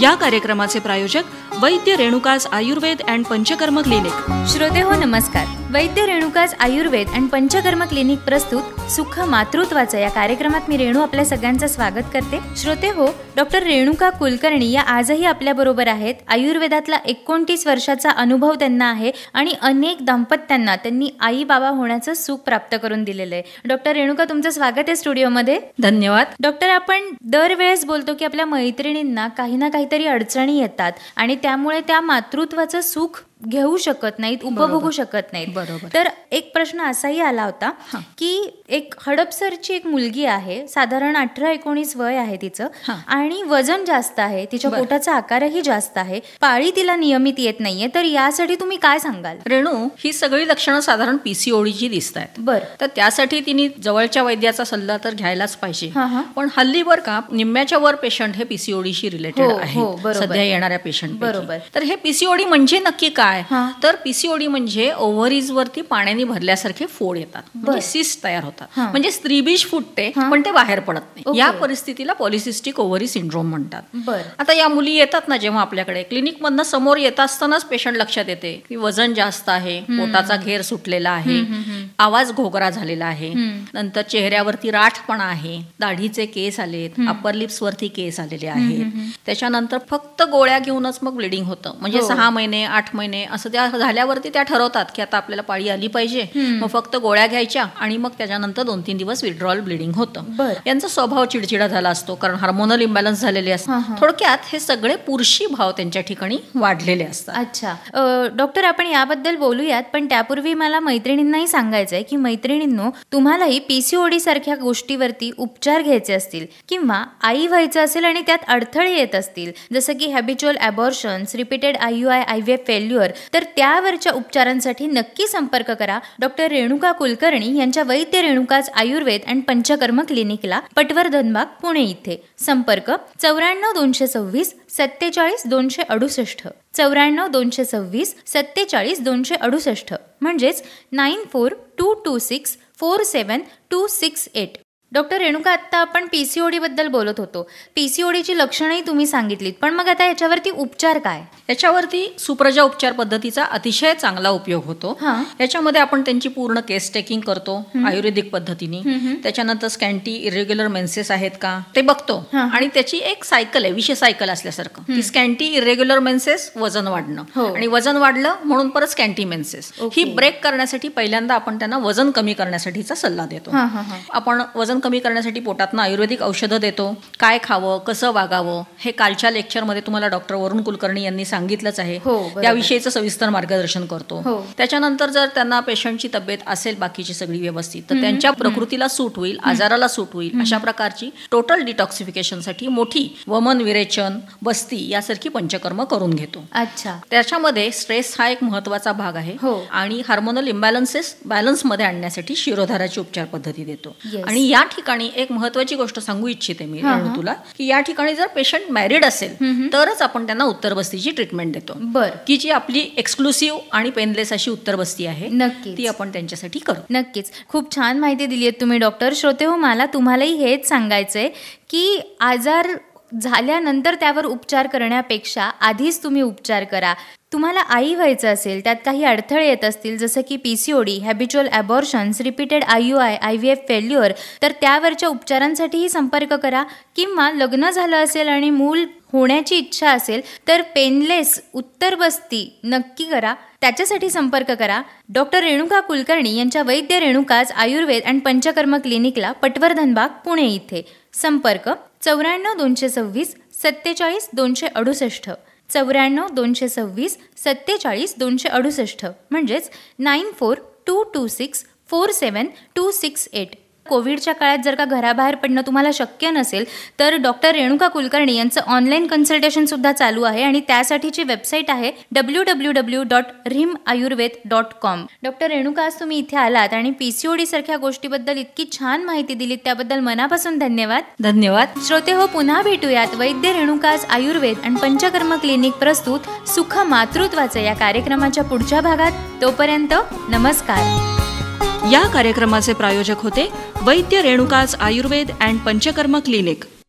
या कार्यक्रमाचे प्रायोजक वैद्य रेणुकास आयुर्वेद अँड पंचकर्म क्लिनिक श्रोते हो नमस्कार वैद्य रेणुकाज आयुर्वेद आणि पंचकर्म क्लिनिक प्रस्तुत सुख मातृत्वाचं या कार्यक्रमात मी रेणू आपल्या सगळ्यांचं स्वागत करते श्रोते हो डॉक्टर रेणुका कुलकर्णी या आजही आपल्याबरोबर आहेत आयुर्वेदातला एकोणतीस वर्षाचा अनुभव त्यांना आहे आणि अनेक दाम्पत्यांना त्यांनी आई बाबा होण्याचं सुख प्राप्त करून दिलेलं आहे डॉक्टर रेणुका तुमचं स्वागत आहे स्टुडिओमध्ये धन्यवाद डॉक्टर आपण दरवेळेस बोलतो की आपल्या मैत्रिणींना काही ना काहीतरी अडचणी येतात आणि त्यामुळे त्या मातृत्वाचं सुख घेऊ शकत नाहीत उपभोगू शकत नाहीत बरोबर तर एक प्रश्न असाही आला होता की एक हडपसरची एक मुलगी आहे साधारण अठरा एकोणीस वय आहे तिचं आणि वजन जास्त आहे तिच्या पोटाचा आकारही जास्त आहे पाळी तिला नियमित येत नाहीये तर यासाठी तुम्ही काय सांगाल रेणू ही सगळी लक्षणं साधारण पीसीओडीची दिसत आहेत बरं तर त्यासाठी तिने जवळच्या वैद्याचा सल्ला तर घ्यायलाच पाहिजे पण हल्ली वर का निम्म्याच्या वर पेशंट हे पीसीओडीशी रिलेटेड हो, हो, आहे सध्या येणाऱ्या पेशंट बरोबर तर हे पीसीओडी म्हणजे नक्की काय काय तर पीसीओडी म्हणजे ओव्हरीज वरती पाण्याने भरल्यासारखे फोड येतात सिस्ट म्हणजे तयार होतात म्हणजे स्त्रीबीज फुटते पण ते बाहेर पडत नाही या परिस्थितीला पॉलिसिस्टिक ओव्हरी सिंड्रोम म्हणतात आता या मुली येतात ना जेव्हा आपल्याकडे क्लिनिक मधनं समोर येत असतानाच पेशंट लक्षात येते की वजन जास्त आहे पोटाचा घेर सुटलेला आहे आवाज घोगरा झालेला आहे नंतर चेहऱ्यावरती राठपणा आहे दाढीचे केस आलेत अपर लिप्स वरती केस आलेले आहेत त्याच्यानंतर फक्त गोळ्या घेऊनच मग ब्लिडिंग होतं म्हणजे हो. सहा महिने आठ महिने असं त्या झाल्यावरती त्या ठरवतात की आता आपल्याला पाळी आली पाहिजे मग फक्त गोळ्या घ्यायच्या आणि मग त्याच्यानंतर दोन तीन दिवस विड्रॉल ब्लिडिंग होतं यांचा स्वभाव चिडचिडा झाला असतो कारण हार्मोनल इम्बॅलन्स झालेले असतात थोडक्यात हे सगळे पुरुषी भाव त्यांच्या ठिकाणी वाढलेले असतात अच्छा डॉक्टर आपण याबद्दल बोलूयात पण त्यापूर्वी मला मैत्रिणींनाही सांगायचंय की मैत्रिणींनो तुम्हालाही पीसीओडी सारख्या गोष्टीवरती उपचार घ्यायचे असतील किंवा आई व्हायचं असेल आणि त्यात अडथळे येत असतील जसं की habitual abortions repeated I U I I V failure तर त्यावरच्या उपचारांसाठी नक्की संपर्क करा डॉक्टर रेणुका कुलकर्णी यांच्या वैद्य रेणुकाच आयुर्वेद अँड पंचकर्म क्लिनिकला पटवर धनबाग पुणे इथे संपर्क चौऱ्याण्णव दोनशे सव्वीस सत्तेचाळीस दोनशे अडुसष्ट चौऱ्याण्णव दोनशे सव्वीस सत्तेचाळीस दोनशे अडुसष्ट म्हणजेच nine four two two six four seven two six eight doctor Renuka आत्ता आपण पी बद्दल बोलत होतो पी सी ओडीची लक्षणंही तुम्ही सांगितलीत पण मग आता याच्यावरती उपचार काय याच्यावरती सुप्रजा उपचार पद्धतीचा अतिशय चांगला उपयोग होतो याच्यामध्ये आपण त्यांची पूर्ण केस टेकिंग करतो आयुर्वेदिक पद्धतीने त्याच्यानंतर स्कॅन्टी इरेग्युलर मेन्सेस आहेत का ते बघतो आणि त्याची एक सायकल आहे विशेष सायकल असल्यासारखं स्कॅन्टी इरेग्युलर मेन्सेस वजन वाढणं हो. आणि वजन वाढलं म्हणून परत स्कॅन्टी मेन्सेस ही ब्रेक करण्यासाठी पहिल्यांदा आपण त्यांना वजन कमी करण्यासाठीचा सल्ला देतो आपण वजन कमी करण्यासाठी पोटातनं आयुर्वेदिक औषधं देतो काय खावं कसं वागावं हे कालच्या लेक्चरमध्ये तुम्हाला डॉक्टर वरुण कुलकर्णी यांनी सांगितलंच आहे हो याविषयीचं सविस्तर मार्गदर्शन करतो हो। त्याच्यानंतर जर त्यांना पेशंटची तब्येत असेल बाकीची सगळी व्यवस्थित तर त्यांच्या प्रकृतीला सूट होईल आजाराला सूट होईल अशा प्रकारची टोटल डिटॉक्सिफिकेशनसाठी मोठी वमन विरेचन बस्ती यासारखी पंचकर्म करून घेतो अच्छा त्याच्यामध्ये स्ट्रेस हा एक महत्वाचा भाग आहे हो. आणि हार्मोनल इम्बॅलन्सेस मध्ये आणण्यासाठी शिरोधाराची उपचार पद्धती देतो आणि या ठिकाणी एक महत्वाची गोष्ट सांगू इच्छिते मी तुला की या ठिकाणी जर पेशंट मॅरिड असेल तरच आपण त्यांना उत्तर बस्तीची ट्रीटमेंट देतो बर की जी आपली एक्सक्लुसिव्ह आणि पेनलेस अशी उत्तर बस्ती आहे नक्की ती आपण त्यांच्यासाठी करू नक्कीच खूप छान माहिती दिली आहे तुम्ही डॉक्टर श्रोते हो मला तुम्हालाही हेच सांगायचंय की आजार झाल्यानंतर त्यावर उपचार करण्यापेक्षा आधीच तुम्ही उपचार करा तुम्हाला आई व्हायचं असेल त्यात काही अडथळे येत असतील जसं की P C O habitual abortions repeated I U I I V F failure तर त्यावरच्या उपचारांसाठीही संपर्क करा किंवा लग्न झालं असेल आणि मूल होण्याची इच्छा असेल तर पेनलेस उत्तर बस्ती नक्की करा त्याच्यासाठी संपर्क करा डॉक्टर रेणुका कुलकर्णी यांच्या वैद्य रेणुकाच आयुर्वेद अँड पंचकर्म क्लिनिकला पटवर्धन बाग पुणे इथे संपर्क चौऱ्याण्णव दोनशे सव्वीस सत्तेचाळीस दोनशे अडुसष्ट चौऱ्याण्णव दोनशे सव्वीस सत्तेचाळीस दोनशे अडुसष्ट म्हणजेच nine four two two six four seven two six eight कोविडच्या काळात जर का घराबाहेर पडणं तुम्हाला शक्य नसेल तर डॉक्टर रेणुका कुलकर्णी यांचं ऑनलाईन कन्सल्टेशन सुद्धा चालू आहे आणि त्यासाठीची वेबसाईट आहे डब्ल्यू डब्ल्यू डब्ल्यू डॉट रिम Ayurveda dot com doctor Renuka आज तुम्ही इथे आलात आणि पीसीओडी सारख्या गोष्टीबद्दल इतकी छान माहिती दिलीत त्याबद्दल मनापासून धन्यवाद धन्यवाद श्रोते हो पुन्हा भेटूयात वैद्य रेणुकास आयुर्वेद आणि पंचकर्म क्लिनिक प्रस्तुत सुख मातृत्वाचं या कार्यक्रमाच्या पुढच्या भागात तोपर्यंत नमस्कार या कार्यक्रमाचे प्रायोजक होते वैद्य रेणुकाज आयुर्वेद अँड पंचकर्म क्लिनिक